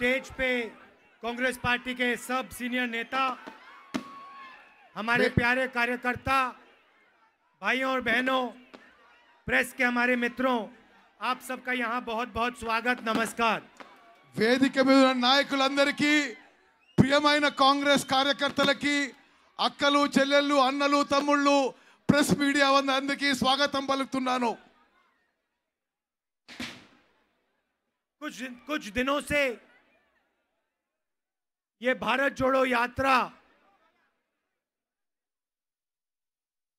Stage पे Congress party के सब सीनियर नेता हमारे प्यारे कार्यकर्ता भाइयों और बहनों प्रेस के हमारे मित्रों आप सबका यहाँ बहुत बहुत स्वागत नमस्कार వేదిక మీద నాయకులందరికీ ప్రియమైన కాంగ్రెస్ కార్యకర్తలకి అక్కలు చెల్లెళ్ళు అన్నలు తమ్ముళ్ళు ప్రెస్ మీడియా అందరికీ स्वागत పలుకుతున్నాను कुछ कुछ दिनों से ये भारत जोड़ो यात्रा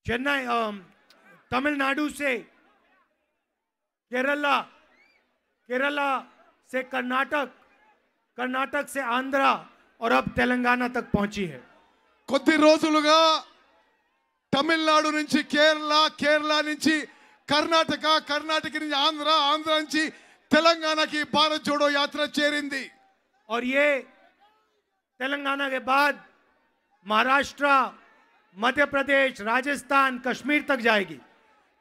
चेन्नई तमिलनाडु से केरला केरला से कर्नाटक कर्नाटक से आंध्रा और अब तेलंगाना तक पहुंची है कुछ रोजल तमिलनाडु नीचे केरला केरला नीचे कर्नाटक कर्नाटक आंध्र आंध्र नीचे तेलंगाना की भारत जोड़ो यात्रा चेरी और ये तेलंगाना के बाद महाराष्ट्र मध्य प्रदेश राजस्थान कश्मीर तक जाएगी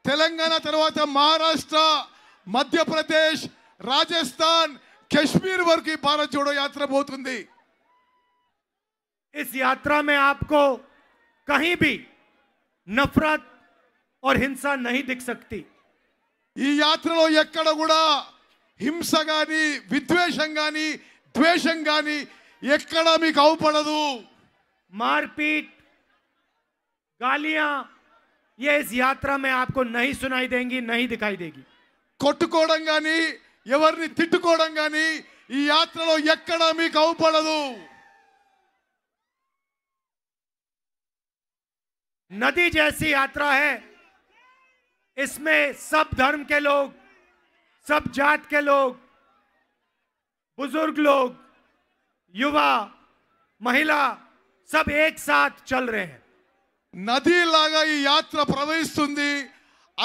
तेलंगाना तरह महाराष्ट्र मध्य प्रदेश राजस्थान कश्मीर वर्ग की भारत जोड़ो यात्रा बहुत इस यात्रा में आपको कहीं भी नफरत और हिंसा नहीं दिख सकती यात्रा हिंसा गानी కూడా गानी కానీ गानी मारपीट गालियां ये इस यात्रा में आपको नहीं सुनाई देंगी नहीं दिखाई देगी కొట్టుకోవడం కానీ यात्री नदी जैसी यात्रा है इसमें सब धर्म के लोग सब जात के लोग बुजुर्ग लोग युवा మహిళా సబ్ ఏక్ సాత్ చల్ రే నది లాగా ఈ యాత్ర ప్రవహిస్తుంది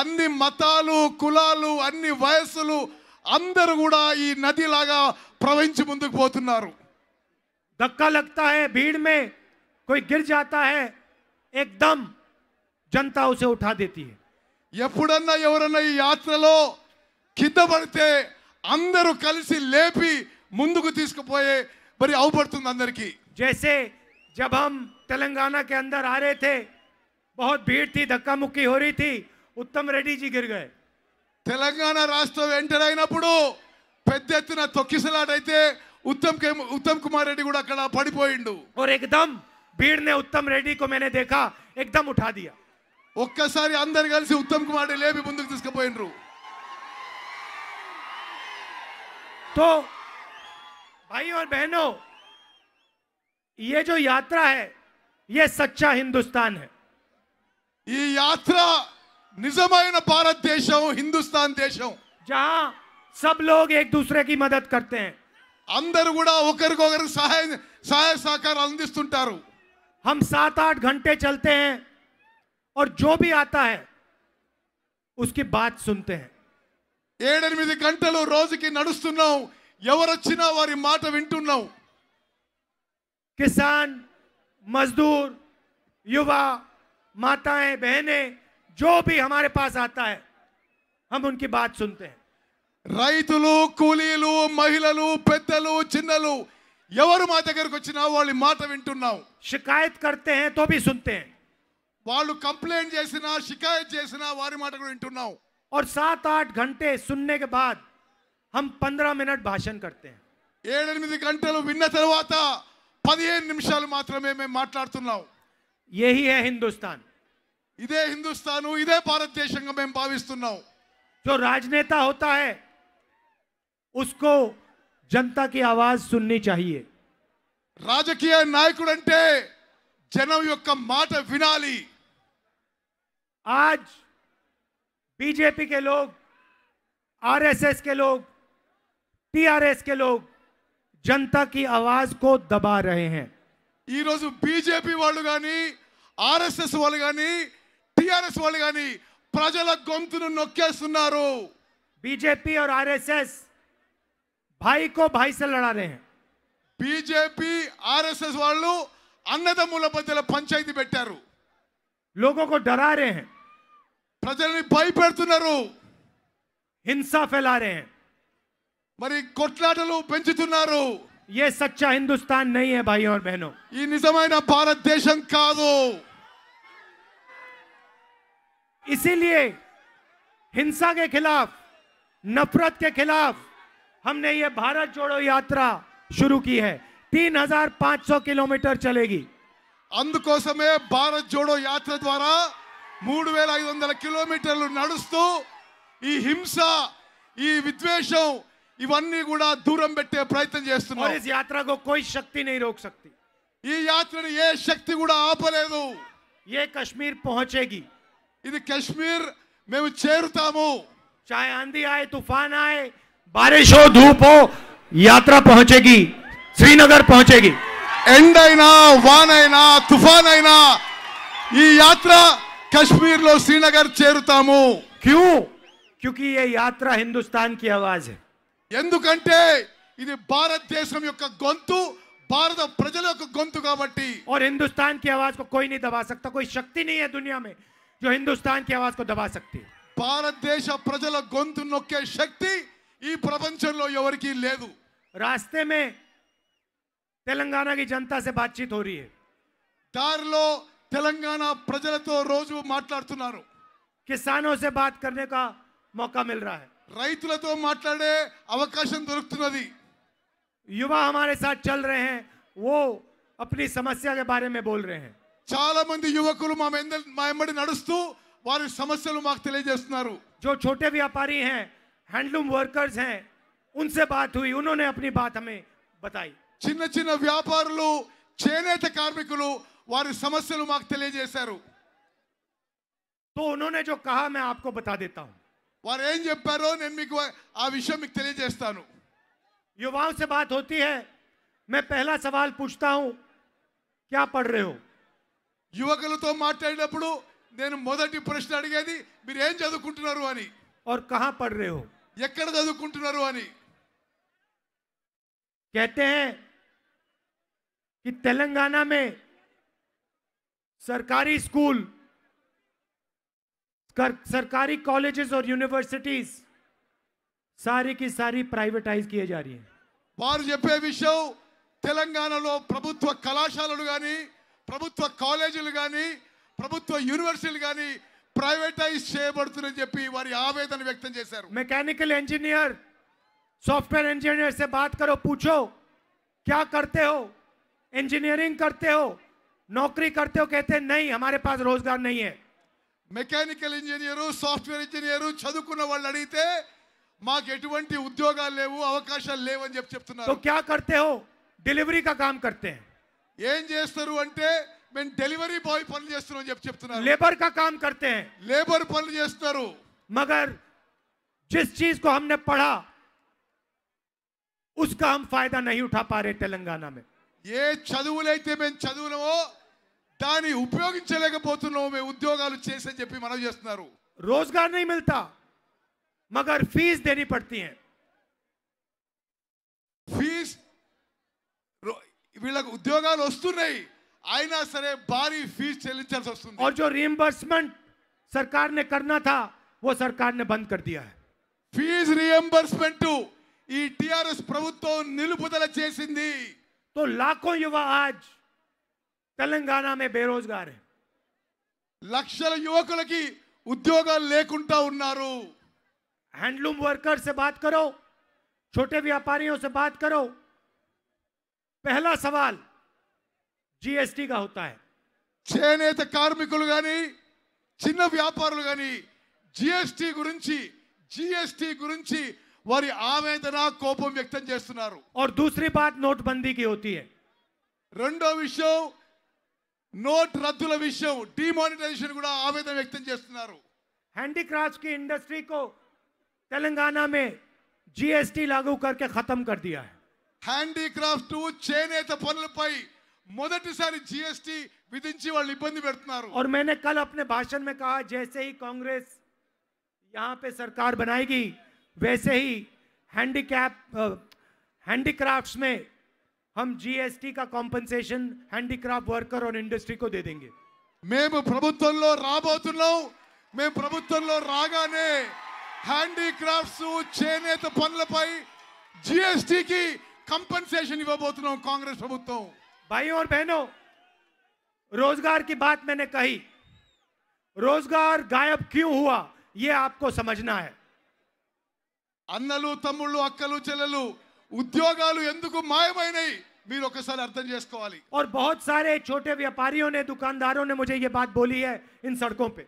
అన్ని మతాలు కులాలు అన్ని వయస్సులు అందరూ కూడా ఈ నది లాగా ప్రవహించి ముందుకు పోతున్నారు ధక్కా లగ్తా హై భీడ్ మే కోయి గిర్ జాతా హై ఏకదమ్ జనతా ఉసే ఉఠా దేతీ హై ఎప్పుడన్నా ఎవరన్నా ఈ యాత్రలో కింద పడితే అందరూ కలిసి లేపి ముందుకు తీసుకుపోయే పరి అవబడుతుంది అందరికి. జైసే, जब हम तेलंगाना के अंदर आ रहे थे बहुत भीड़ थी धक्का मुक्की हो रही थी उत्तम रेड्डी जी गिर गए. తెలంగాణ రోస్తో ఎంటర్ అయినప్పుడు పెద్ద ఎత్తున తోక్కిసలాటైతే ఉత్తం కే ఉత్తం కుమార్ రెడ్డి కూడా అక్కడ పడిపోయిండు. ఒరేకిడం, బీడ్ నే ఉత్తం రెడ్డి కో నేనే देखा एकदम उठा दिया. ఒక్కసారి అందరు కలిసి ఉత్తం కుమార్ రెడ్డి లేపి ముందుకి తీసుకె పోయిండు. తో भाई और बहनों ये जो यात्रा है ये सच्चा हिंदुस्तान है ये यात्रा निजम भारत देश हो हिंदुस्तान देश हो जहां सब लोग एक दूसरे की मदद करते हैं अंदर को सहाय सहाय सहकार अंदर हम सात आठ घंटे चलते हैं और जो भी आता है उसकी बात सुनते हैं एडेद गंटल रोज की नड़स्तना ఎవరొచ్చినా వారి మాట వింటున్నాం किसान मजदूर युवा माताएं बहनें जो भी हमारे पास आता है हम उनकी बात सुनते हैं రైతులు కూలీలు మహిళలు పెద్దలు చిన్నలు ఎవరు మా దగ్గరకు వచ్చినా వాళ్ళ మాట వింటున్నాం शिकायत करते हैं तो भी सुनते हैं వాళ్ళు కంప్లైంట్ చేసినా షికాయత్ చేసినా వారి మాట కూడా వింటున్నాం और सात आठ घंटे सुनने के बाद हम पंद्रह मिनट भाषण करते हैं गंटल विन तरह पद निषा यही है हिंदुस्तान इधे हिंदुस्तान इधे भारत देश मैं भाव जो राजनेता होता है उसको जनता की आवाज सुननी चाहिए राजकीय नायक जन ओकर विन आज बीजेपी के लोग आरएसएस के लोग टीआरएस के लोग जनता की आवाज को दबा रहे हैं ఈ రోజు బీజేపీ వాళ్ళు కానీ ఆర్ఎస్ఎస్ వాళ్ళు కానీ టిఆర్ఎస్ వాళ్ళు కానీ ప్రజల గొంతును నొక్కేస్తున్నారు బీజేపీ और आरएसएस भाई को भाई से लड़ा रहे हैं బీజేపీ ఆర్ఎస్ఎస్ వాళ్ళు అన్నదమ్ముల మధ్యలో పంచాయతీ పెట్టారు लोगों को डरा रहे हैं ప్రజల్ని భయపెడుతున్నారు హింసా ఫెలా रहे हैं మరి కోట్లలలు పెంచుతున్నారు. ఏ సచ్చా హిందుస్థాన్ నహీ హై బాయీ ఔర్ బహనో. ఈ ని సమయ నా భారత్ దేశం కాదు. ఇసేలియే హింసా కే ఖিলাఫ్ నఫర్త్ కే ఖিলাఫ్ హమ్నే యే భారత్ జోడో యాత్ర షురూ కీ హై 3500 కిలోమీటర్ چلے گی۔ అండ్ కోసమే భారత్ జోడో యాత్ర ద్వారా 3500 కిలోమీటర్లు నడుస్తూ ఈ హింస ఈ విద్వేషం इवीड दूर प्रयत्न और इस यात्रा को कोई शक्ति नहीं रोक सकती यात्रा ने ये शक्ति आप ले ये कश्मीर पहुंचेगी इध कश्मीर मैं चेरता चाहे आंधी आए तूफान आए बारिश हो धूप हो यात्रा पहुंचेगी श्रीनगर पहुंचेगी एंड आईना वान आईना तूफान आईना यात्रा कश्मीर लो श्रीनगर चेरता क्यों क्योंकि ये यात्रा हिंदुस्तान की आवाज है ఎందుకంటే ఇది భారతదేశం యొక్క గొంతు भारत प्रजल गొంతు కాబట్టి और हिंदुस्तान की आवाज को कोई नहीं दबा सकता कोई शक्ति नहीं है दुनिया में जो हिंदुस्तान की आवाज को दबा सकती है భారత దేశ ప్రజల గొంతు నొక్కే శక్తి ఈ ప్రపంచంలో ఎవరికీ లేదు रास्ते में తెలంగాణ की जनता से बातचीत हो रही है దారిలో తెలంగాణ ప్రజలతో రోజు మాట్లాడుతున్నారు किसानों से बात करने का मौका मिल रहा है రైతులతో మాట్లాడే అవకాశం దొరుకుతున్నది యువ హమారే సత్ చల్ రహే హే వో అప్ని సమస్యయా కే బారే మే బోల్ రహే హే చాల మంది యువకులు మా ఎం ఎందు మయ ఎమడి నడుస్తో వారి సమస్యలు మాకు తెలియజేస్తున్నారు జో చోటే వ్యాపారి హే హ్యాండ్లూమ్ వర్కర్స్ హే ఉన్సే బాత్ హుయీ ఉనోనే అప్ని బాత్ హమే బతాయీ చిన్నచిన్న వ్యాపారులు చేనేత కార్మికులు వారి సమస్యలు మాకు తెలియజేశారు తో ఉనోనే జో కహా మే ఆప్కో బతా deta hu वो नुवाओं से बात होती है मैं पहला सवाल पूछता हूँ क्या पढ़ रहे हो युवक तो मोदी प्रश्न अड़गे चुनाव और कहा पढ़ रहे हो कहते हैं कि तेलंगाना में सरकारी स्कूल कर, सरकारी कॉलेजेस और यूनिवर्सिटीज सारी की सारी प्राइवेटाइज किए जा रही है वो चपे विषय प्रभुत् कलाशाल प्रभुत्व कॉलेज प्रभुत्व यूनिवर्सी प्रईवेटी वारी आवेदन व्यक्त मेकानिकल इंजीनियर सॉफ्टवेयर इंजीनियर से बात करो पूछो क्या करते हो इंजीनियरिंग करते हो नौकरी करते हो कहते नहीं हमारे पास रोजगार नहीं है मैकेनिकल इंजीनियर हो सॉफ्टवेयर इंजीनियर हो चదువుకున్న వాళ్ళని అడిగితే మాకు ఎంతంటి ఉద్యోగాలు లేవు అవకాశాలు లేవు అని చెప్పి చెప్తున్నారు तो क्या करते हो डिलीवरी का काम करते हैं ఏం చేస్తారు అంటే నేను డెలివరీ బాయ్ పని చేస్తున్నాను అని చెప్పి చెప్తున్నారు లేబర్ का काम करते हैं लेबर పని చేస్తారు मगर जिस चीज को हमने पढ़ा उसका हम फायदा नहीं उठा पा रहे तेलंगाना में ये చదువులేతే నేను చదువునమో दाँ उपयोग मे उद्योग मन रोजगार नहीं मिलता मगर फीस देनी पड़ती है फीस वील उद्योग आईना सर भारी फीस चल और जो रिएंबर्समेंट सरकार ने करना था वो सरकार ने बंद कर दिया है फीस रिएंबर्समेंट प्रभुत्व निदल तो लाखों युवा आज తెలంగాణ బేరోజగారే లక్షల యువకులకి ఉద్యోగాలు उद्योग ఉన్నారు హ్యాండ్లూమ్ వర్కర్ సే బాత్ కరో छोटे व्यापारियों से बात करो पहला सवाल जीएसटी का होता है चयनेत कार्मिक व्यापार जीएसटी गुरी जीएसटी गुरी वारी आवेदना कोपम व्यक्त और दूसरी बात नोटबंदी की होती है रो विषय नोट रद्दల విషయం డిమోనిటైజేషన్ కూడా ఆవేదన వ్యక్తం చేస్తున్నారు హ్యాండీక్రాఫ్ట్స్ కి ఇండస్ట్రీ కో తెలంగాణా మే జీఎస్టీ లాగు కర్కే ఖతం కర్ దియా హ్యాండీక్రాఫ్ట్స్ టు చైనేత పర్ల పై మొదటిసారి జీఎస్టీ విధించి వాళ్ళని ఇబ్బంది పెడుతున్నారు aur maine kal apne bhashan mein kaha jaise hi congress yahan pe sarkar banayegi waise hi handicap handicrafts mein हम जीएसटी का कॉम्पनसेशन हैंडीक्राफ्ट वर्कर और इंडस्ट्री को दे देंगे मैं प्रभुत् मैं प्रभुत् हैंडीक्राफ्ट चनेत पन जीएसटी की कंपनसेशन इवोबोतनों कांग्रेस प्रभुत्वों भाइयों और बहनों रोजगार की बात मैंने कही रोजगार गायब क्यों हुआ यह आपको समझना है अन्नलू तमुलू अक्कलू चलू उद्योग ఎందుకు और बहुत सारे छोटे व्यापारियों ने दुकानदारों ने मुझे ये बात बोली है इन सड़कों पे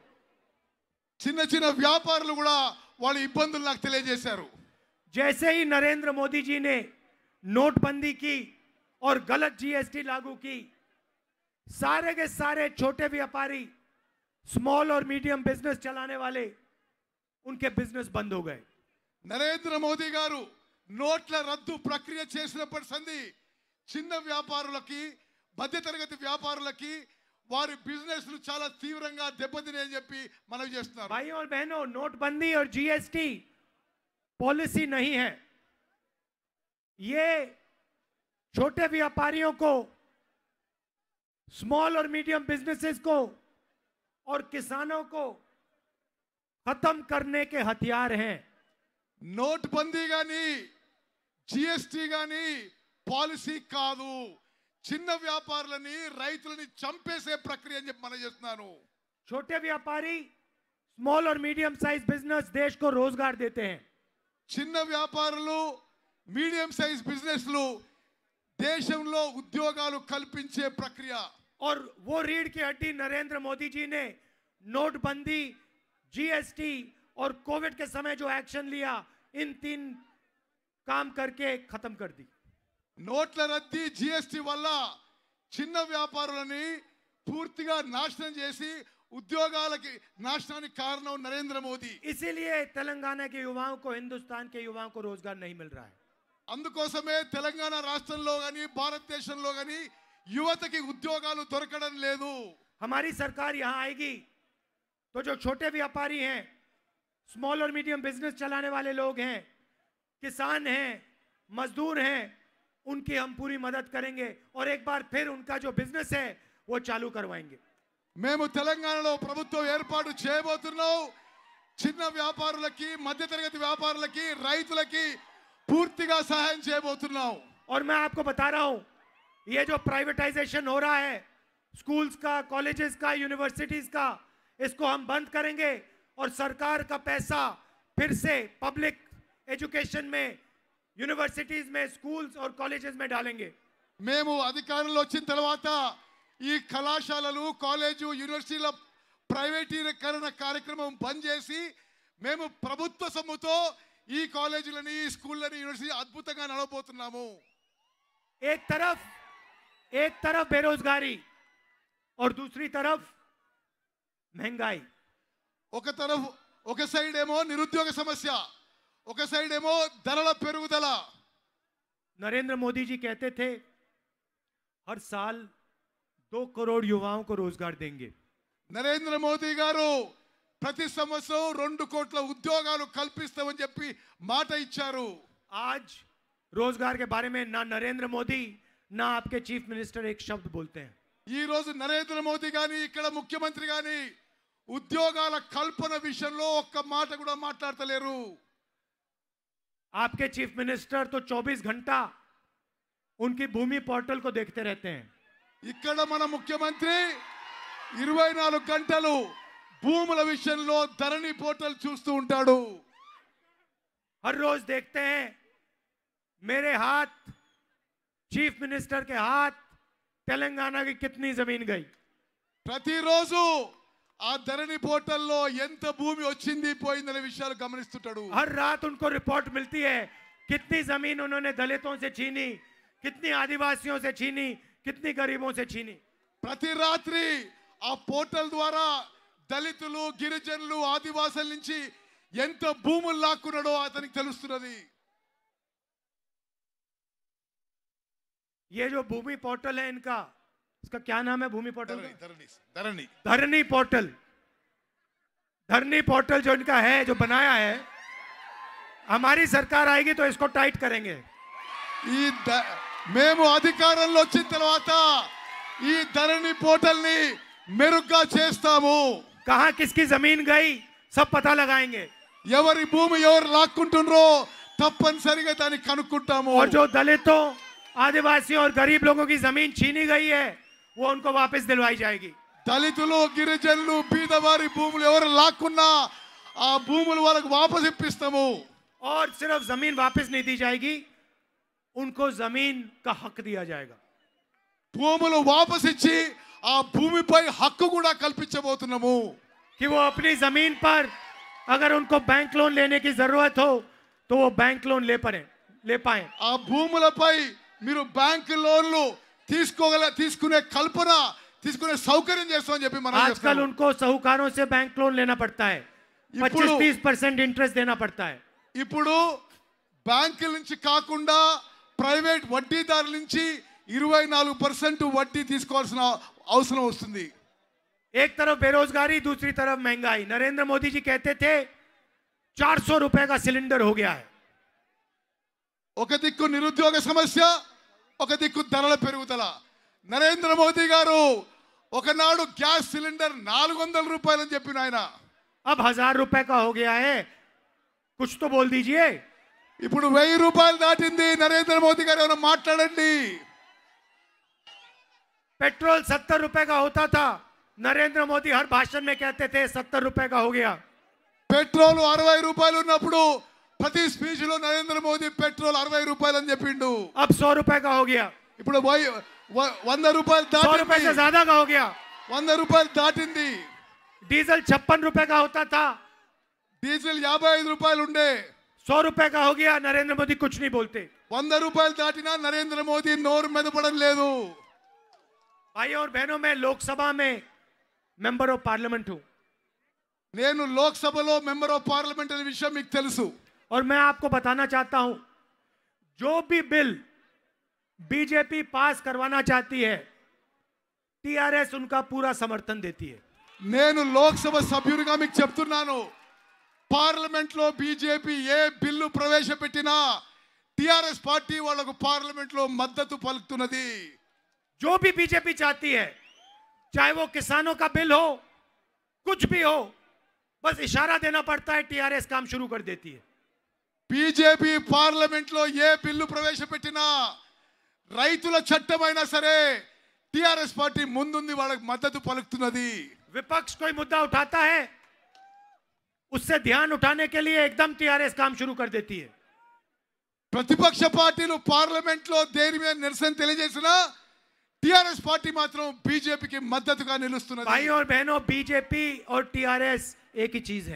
చిన్న చిన్న వ్యాపారులు కూడా जैसे ही नरेंद्र मोदी जी ने नोटबंदी की और गलत जीएसटी लागू की सारे के सारे छोटे व्यापारी स्मॉल और मीडियम बिजनेस चलाने वाले उनके बिजनेस बंद हो गए नरेंद्र मोदी गारू नोट रू प्रक्रिया सी च्यापार मध्य तरगति व्यापार वारी बिजनेस चला तीव्र दबी मन भाई और बहनों नोटबंदी और जीएसटी पॉलिसी नहीं है ये छोटे व्यापारियों को स्मॉल और मीडियम बिजनेसेस को और किसानों को खत्म करने के हथियार हैं नोटबंदी का नहीं जीएसटी यानी पॉलि का व्यापार चंपेसे प्रक्रिया मैं छोटे व्यापारी स्मॉल और मीडियम साइज बिजनेस देश को रोजगार देते हैं चार सैज बिजनेस देश उद्योग कल प्रक्रिया और वो रीड की हड्डी नरेंद्र मोदी जी ने नोटबंदी जीएसटी और कोविड के समय जो एक्शन लिया इन तीन काम करके खत्म कर दी नोटल रद्द दी जीएसटी वाला சின்ன వ్యాపారులని పూర్తిగా నాశనం చేసి ఉద్యోగాలకు నాశనానికి కారణం నరేంద్ర మోది ఇసిలియే తెలంగాణ కే యువao కో హిందుస్తాన్ కే యువao కో రోజగర్ నహీ మిల్ రహా హై అందుకోసమే తెలంగాణ రాష్ట్రంలో గాని భారతీషన్ లో గాని యువతకి ఉద్యోగాలు దొరకడం లేదు हमारी सरकार यहां आएगी तो जो छोटे व्यापारी हैं स्मॉलर मीडियम बिजनेस चलाने वाले लोग हैं किसान हैं मजदूर हैं उनकी हम पूरी मदद करेंगे और एक बार फिर उनका जो बिजनेस है वो चालू करवाएंगे మేము తెలంగాణలో ప్రభుత్వం ఏర్పాటు मध्य చిన్న व्यापार की వ్యాపారులకి की पूर्ति सहाय से और मैं आपको बता रहा हूँ ये जो प्राइवेटाइजेशन हो रहा है स्कूल्स का कॉलेजेस का यूनिवर्सिटीज का इसको हम बंद करेंगे और सरकार का पैसा फिर से पब्लिक एजुकेशन में यूनिवर्सिटीज में स्कूल्स और कॉलेजेस में डालेंगे మేము అధికారంలోకి వచ్చిన తర్వాత ఈ కళాశాలలు కాలేజ్ యూనివర్సిటీల ప్రైవేటీకరణ కార్యక్రమం పం చేసి మేము ప్రభుత్వ సమూతో ఈ కాలేజీలని స్కూల్లని యూనివర్సిటీ అద్భుతంగా నడపోతున్నాము ఏ taraf ఏ taraf बेरोजगारी और दूसरी तरफ महंगाई ఒక taraf ఒక సైడేమో నిరుద్యోగ సమస్య ఒక సైడేమో దరల పెరుగదల నరేంద్ర మోదిజీ కేతేతే హర్ సాల్ 2 కోరోడ్ యువఆం కో రోజ్గార్ దేంగే నరేంద్ర మోదిగారు ప్రతి సంవత్సరం 2 కోటిల ఉద్యోగాలను కల్పస్తామని చెప్పి మాట ఇచ్చారు आज रोजगार के बारे में ना नरेंद्र मोदी ना आपके चीफ मिनिस्टर एक शब्द बोलते हैं जी रोज नरेंद्र మోది గాని ఇక్కడ ముఖ్యమంత్రి గాని ఉద్యోగాల కల్పన విషయంలో ఒక్క మాట కూడా మాట్లాడతలేరు आपके चीफ मिनिस्टर तो 24 घंटा उनकी भूमि पोर्टल को देखते रहते हैं इकड़ मन मुख्यमंत्री इवे नागल भूम विषय में धरणी पोर्टल चूस्त ఉంటాడు हर रोज देखते हैं मेरे हाथ चीफ मिनिस्टर के हाथ तेलंगाना की कितनी जमीन गई ప్రతిరోజు ఆ దరణి పోర్టల్ లో ఎంత భూమి వచ్చింది పోయింది అనే విషయం గమనిస్తుంటాడు అర్ రాత్రి उनको रिपोर्ट मिलती है कितनी जमीन उन्होंने दलितों से छीनी कितनी आदिवासियों से छीनी कितनी गरीबों से छीनी ప్రతి రాత్రి ఆ పోర్టల్ ద్వారా దళితులు గిరిజనులు ఆదివాసుల నుంచి ఎంత భూములు లాక్కునడో అదినికి తెలుస్తునది ये जो भूमि पोर्टल है इनका उसका क्या नाम है Bhoomi portal Dharani Dharani portal Dharani portal जो इनका है जो बनाया है हमारी सरकार आएगी तो इसको टाइट करेंगे మేము అధికారంలో వచ్చిన తర్వాత ఈ ధరణి పోర్టల్ ని మెరుగ్గా చేస్తాము కహా కిస్కి జమీన్ గై సబ్ పతా లగాएंगे ఎవరి భూమి ఎవరు और जो दलितों आदिवासियों और गरीब लोगों की जमीन छीनी गई है वो उनको वापस दिलवाई जाएगी दलित गिरीजन బీదవారి भूमि ఎవరు भूमि ఆ భూములు और सिर्फ जमीन वापस नहीं दी जाएगी उनको जमीन का हक दिया जाएगा భూములు వాపస్ ఇచ్చి ఆ భూమిపై హక్కు కూడా కల్పించబోతున్నాము कि वो अपनी जमीन पर अगर उनको बैंक लोन लेने की जरूरत हो तो वो बैंक लोन ले पाए ले पाए भूमि पर बैंक लोन लो తీసుకోవాల తీసుకునే కల్పన తీసుకునే సౌకర్యం చేస్తామని చెప్పి మనకు అంటున్నాడు అక్కడుంకో సహోకారों से बैंक लोन लेना पड़ता है 25 30% इंटरेस्ट देना पड़ता है ఇప్పుడు బ్యాంకుల నుంచి కాకుండా ప్రైవేట్ వడ్డీదారుల నుంచి 24% వడ్డీ తీసుకోవాల్సిన అవసరం వస్తుంది ఏక taraf बेरोजगारी दूसरी तरफ महंगाई नरेंद्र मोदी जी कहते थे ₹400 का सिलेंडर हो गया है ओके तिकु నిరుద్యోగ సమస్య ఒకటి కు దనల పెరుగుతలా నరేంద్ర మోది గారు ఒక నాడు గ్యాస్ సిలిండర్ 400 రూపాయలు అని చెప్పిన ఆయన అబ్ 1000 రూపాయ కాగోగయె్ ఏయ్ कुछ तो बोल दीजिए ఇప్పుడు 1000 రూపాయలు నాటింది నరేంద్ర మోది గారు ఆయన మాట్లాడండి పెట్రోల్ 70 రూపాయ కా అవుతాత నరేంద్ర మోది हर भाषण में कहते थे 70 रुपए का हो गया पेट्रोल 60 रुपए ఉన్నప్పుడు ప్రతి స్పీచ్ లో నరేంద్ర మోదీ పెట్రోల్ అరవై రూపాయలు అని చెప్పిండు అప్ సో రూపాయ का ఇప్పుడు వంద రూపాయలు सौ रुपए से दाटिंदी వంద రూపాయలు దాటింది డీజిల్ చప్పన్ రూపాయ का డీజిల్ యాభై ఐదు రూపాయలు ఉండే సో रुपए का हो गया नरेंद्र मोदी వంద రూపాయలు దాటినా నరేంద్ర మోదీ నోరు మెదపడం లేదు భయోర్ और మే मैं మే మెంబర్ ఆఫ్ ऑफ నేను లోక్సభలో మెంబర్ ఆఫ్ పార్లమెంట్ అనే విషయం మీకు తెలుసు और मैं आपको बताना चाहता हूं जो भी बिल बीजेपी पास करवाना चाहती है टीआरएस उनका पूरा समर्थन देती है नैन लोकसभा सभ्युना पार्लमेंट बीजेपी ये बिल బీజేపీ ఏ బిల్లు ప్రవేశపెట్టినా టిఆర్ఎస్ పార్టీ వాళ్లకు పార్లమెంట్ जो भी बीजेपी चाहती है चाहे वो किसानों का बिल हो कुछ भी हो बस इशारा देना पड़ता है टीआरएस काम शुरू कर देती है बीजेपी पार्लियामेंट लो ए बिल प्रवेश पेटीना ರೈತಲ ಚಟ್ಟವైన ಸರೆ ಟಿಆರ್ಎಸ್ ಪಾರ್ಟಿ ಮುಂದೂಂಡಿ ವಾಡಕ್ಕೆ ಮದತ್ತು ಪಲಕ್ತುನದಿ ವಿಪಕ್ಷ کوئی મુદ્દો اٹھاتا ہے उससे ध्यान उठाने के लिए एकदम टीआरएस काम शुरू कर देती है ಪ್ರತಿಪಕ್ಷ ಪಾರ್ಟಿಲು पार्लियामेंट ಲೋ ದೇರಿಮೇ ನಿರ್ಸನ್ ತೆಲೆజేಸನ ಟಿಆರ್ಎಸ್ ಪಾರ್ಟಿ ಮಾತ್ರ ಬಿಜೆಪಿ ಕಿ ಮದತ್ತು ಕಾ ನೆಲಿಸುತ್ತುನದಿ भाइयों बहनों ಬಿಜೆಪಿ ಔರ್ ಟಿಆರ್ಎಸ್ ಏಕೀ ચીಜ್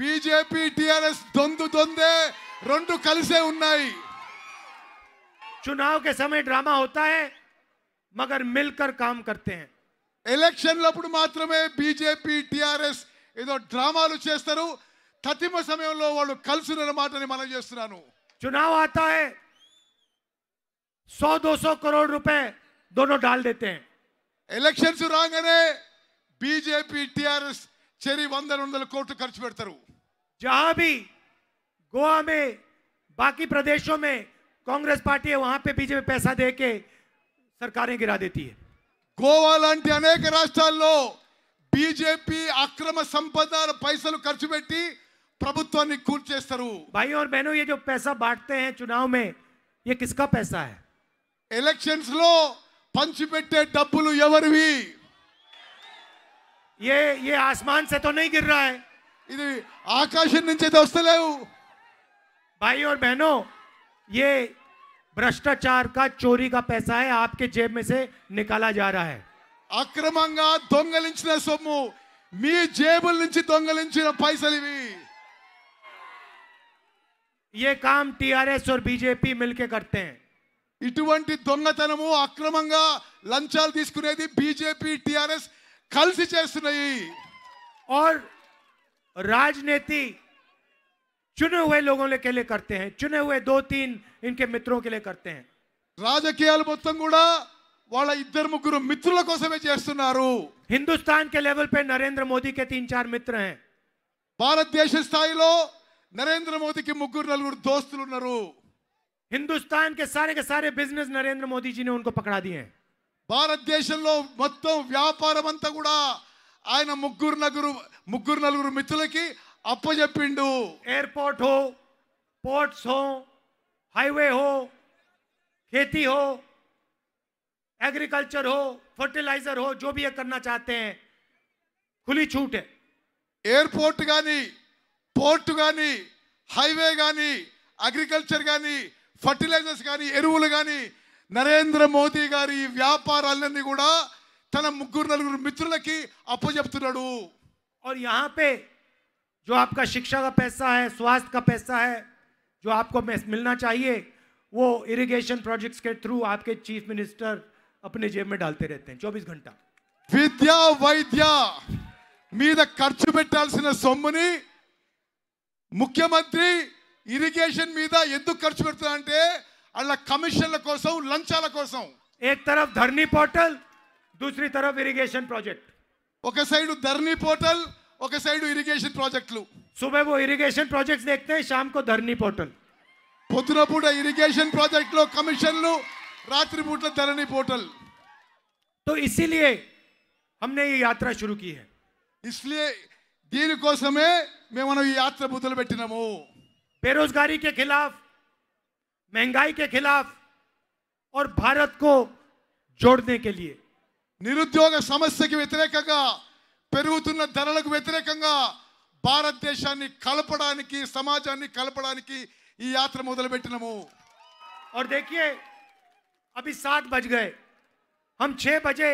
बीजेपी టిఆర్ఎస్ దొందు దొందే రెండు కలిసే ఉన్నాయి चुनाव के समय ड्रामा होता है मगर मिलकर काम करते हैं इलेक्शन में बीजेपी टीआरएस ड्रामा ततिम समय कल मन चुनाव आता है सौ दो सौ करोड़ रुपए दोनों डाल देते हैं इलेक्शन रागने बीजेपी टीआरएस चेरी वंदर वंदर कोर्ट खर्च पड़ता है जहां भी गोवा में बाकी प्रदेशों में कांग्रेस पार्टी है वहां पे बीजेपी पैसा दे के सरकारें गिरा देती है गोवा లాంటి अनेक राष्ट्र बीजेपी అక్రమ संपद పైసలు ఖర్చు పెట్టి ప్రభుత్వాన్ని भाई और बहनों ये जो पैसा बांटते हैं चुनाव में ये किसका पैसा है इलेक्शन లో పంచిపెట్టే డబ్బులు ये ये आसमान से तो नहीं गिर रहा है ఇది ఆకాశం నుంచి అయితే వస్తలేవు भाई और बहनों ये भ्रष्टाचार का चोरी का पैसा है आपके जेब में से निकाला जा रहा है అక్రమంగా దొంగలించిన సొమ్ము మీ జేబుల నుంచి దొంగలించిన పైసలు ఇవి ये काम टीआरएस और बीजेपी मिलके करते हैं ఇటువంటి దొంగతనము అక్రమంగా లంచాలు తీసుకునేది బీజేపీ టిఆర్ఎస్ కలిసి చేస్తున్నాయి और राजनीति चुने हुए लोगों के लिए करते हैं चुने हुए दो तीन इनके मित्रों के लिए करते हैं राजकीय मतलब मुगर मित्रों हिंदुस्तान के लेवल पे नरेंद्र मोदी के तीन चार मित्र हैं भारत देश स्थाई नरेंद्र मोदी के मुगर नोस्त हिंदुस्तान के सारे के सारे बिजनेस नरेंद्र मोदी जी ने उनको पकड़ा दिए भारत देश मतलब व्यापार अंत ఆయన ముగ్గురు నలుగురు ముగ్గురు నలుగురు మిత్రులకి అప్పచెప్పిండు చెప్పిండు ఎయిర్పోర్ట్ హో పోర్ట్స్ హో హైవే హో हो హో అగ్రికల్చర్ హో ఫర్టిలైజర్ హో भी ये చాతే चाहते చూట్ ఎయిర్పోర్ట్ కానీ పోర్ట్ కానీ హైవే కానీ అగ్రికల్చర్ కానీ ఫర్టిలైజర్స్ కానీ ఎరువులు కానీ నరేంద్ర మోదీ గారి వ్యాపారాలన్నీ కూడా तन मुगर नित्र की अपजेना और यहाँ पे जो आपका शिक्षा का पैसा है स्वास्थ्य का पैसा है जो आपको मिलना चाहिए वो इरिगेशन प्रोजेक्ट्स के थ्रू आपके चीफ मिनिस्टर अपने जेब में डालते रहते हैं 24 घंटा विद्या वैद्या मीद खर्च पटा सोमनी मुख्यमंत्री इरिगेशन खर्च पड़ता है कमीशन लंच एक तरफ धरनी पोर्टल दूसरी तरफ इरिगेशन प्रोजेक्ट ओके साइड धरनी पोर्टल ओके साइड इरिगेशन प्रोजेक्ट लो सुबह वो इरिगेशन प्रोजेक्ट्स देखते हैं शाम को धरनी पोर्टल इरिगेशन प्रोजेक्ट लो कमीशन लो रात्रि రాత్రిపూట్ల धरनी पोर्टल तो इसीलिए हमने ये यात्रा शुरू की है इसलिए को ఇస్లే దీనికోసమే మేము మనం ఈ యాత్ర మొదలు పెట్టినాము बेरोजगारी के खिलाफ महंगाई के खिलाफ और भारत को जोड़ने के लिए నిరుద్యోగ సమస్యకి వ్యతిరేకంగా పెరుగుతున్న ధరలకు వ్యతిరేకంగా భారతదేశాన్ని కలపడానికి సమాజాన్ని కలపడానికి ఈ యాత్ర మొదలుపెట్టినము और देखिए अभी सात बज गए బజే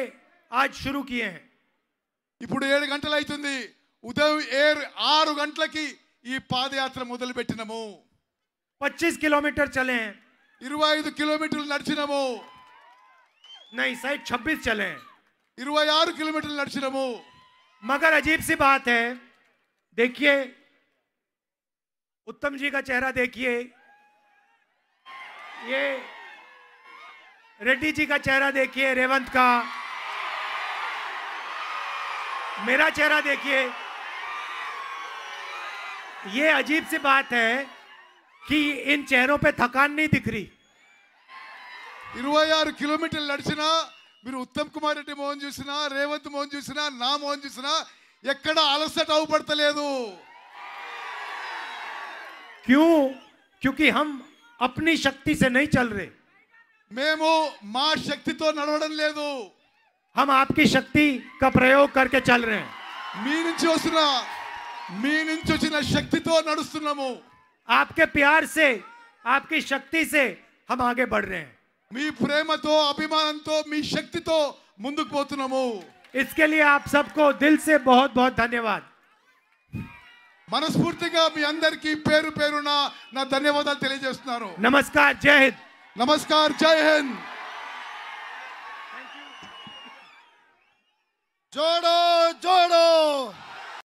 ఆజ్ बजे ఇప్పుడు ఏడు గంటలు అవుతుంది ఉదయం ఏర్ ఆరు గంటలకి ఈ పాదయాత్ర పెట్టినము పచ్చీస్ కిలోమీటర్ చలే ఇరవై ఐదు కిలోమీటర్లు నడిచినము నై సైడ్ ఛబ్బీస్ చలే किलोमीटर ఆరు मगर अजीब सी बात है देखिए उत्तम जी का चेहरा देखिए ये रेड्डी जी का चेहरा देखिए रेवंत का मेरा चेहरा देखिए ये अजीब सी बात है कि इन चेहरों पे थकान नहीं दिख रही इरव किलोमीटर कि उत्तम कुमार रेडी मोहन चूसा रेवंत मोहन चूसा ना मोहन चूसा एक् अलसट अवपड़े क्यों क्योंकि हम अपनी शक्ति से नहीं चल रहे मेमू मा शक्ति तो नड़वन ले हम आपकी शक्ति का प्रयोग करके चल रहे हैं मीना मीना शक्ति तो नड़स्तना आपके प्यार से आपकी शक्ति से हम आगे बढ़ रहे हैं प्रेम तो अभिमान तो मी शक्ति तो मुंक पोत इसके लिए आप सबको दिल से बहुत बहुत धन्यवाद मनस्फूर्ति अंदर की पेर पेर ना, ना धन्यवाद नमस्कार जय हिंद नमस्कार जय हिंद जोड़ो जोड़ो